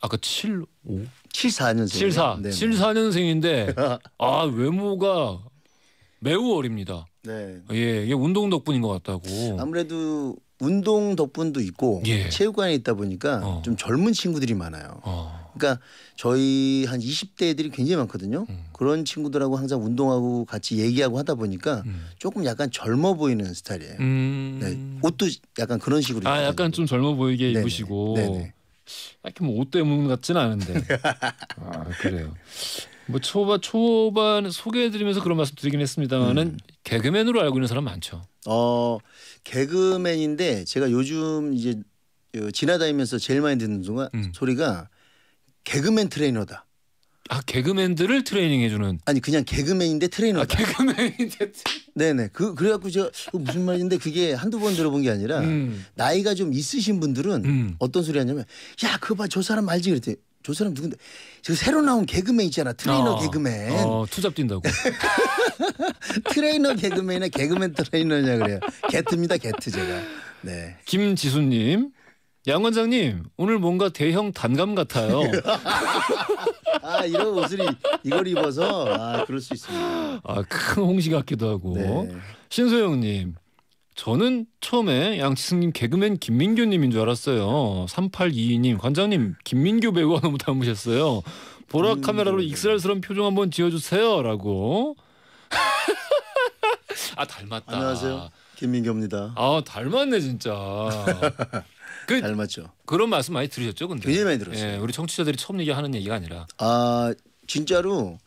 아까 7, 5? 74년생. 74. 네. 74년생인데 아 외모가 매우 어립니다. 네. 예, 이게 운동 덕분인 것 같다고. 아무래도 운동 덕분도 있고 예. 체육관에 있다 보니까 어. 좀 젊은 친구들이 많아요. 어. 그러니까 저희 한 20대 애들이 굉장히 많거든요. 음. 그런 친구들하고 항상 운동하고 같이 얘기하고 하다 보니까 음. 조금 약간 젊어 보이는 스타일이에요. 음. 네, 옷도 약간 그런 식으로. 아, 약간 좀 젊어 보이게 입으시고. 네네. 딱히 뭐옷 때문 같지는 않은데. 아, 그래요. 뭐 초반 초반 소개해드리면서 그런 말씀 드리긴 했습니다만은 음. 개그맨으로 알고 있는 사람 많죠. 어 개그맨인데 제가 요즘 이제 지나다니면서 제일 많이 듣는 동안 음. 소리가 개그맨 트레이너다. 아 개그맨들을 트레이닝해주는 아니 그냥 개그맨인데 트레이너. 아 개그맨인데. 네네 그 그래갖고 제가 그 무슨 말인데 그게 한두번 들어본 게 아니라 음. 나이가 좀 있으신 분들은 음. 어떤 소리 하냐면 야 그거 봐저 사람 알지 그랬더니 저 사람 누군데 저 새로 나온 개그맨 있잖아 트레이너 아, 개그맨 어, 투잡 뛴다고 트레이너 개그맨이나 개그맨 트레이너냐 그래요 개트입니다 개트 제가 네 김지수님 양 원장님 오늘 뭔가 대형 단감 같아요. 아 이런 옷을 이걸 입어서 아 그럴 수 있습니다. 아큰 홍시 같기도 하고 네. 신소영님 저는 처음에 양치승님 개그맨 김민규님인 줄 알았어요. 3822님 관장님 김민규 배우 가 너무 닮으셨어요. 보라 음... 카메라로 익살스러운 표정 한번 지어주세요라고. 아 닮았다. 안녕하세요 김민규입니다. 아 닮았네 진짜. 그, 잘 맞죠. 그런 말씀 많이 들으셨죠, 근데. 굉장히 많이 들었어요. 예, 우리 청취자들이 처음 얘기하는 얘기가 아니라. 아 진짜로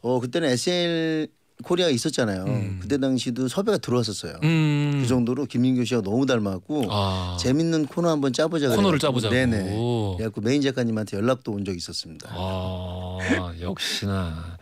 어 그때는 SL 코리아 있었잖아요. 음. 그때 당시도 섭외가 들어왔었어요. 음. 그 정도로 김민규 씨가 너무 닮았고 아. 재밌는 코너 한번 짜보자. 코너를 짜보자. 네네. 그래갖고 메인 작가님한테 연락도 온 적이 있었습니다. 아, 역시나.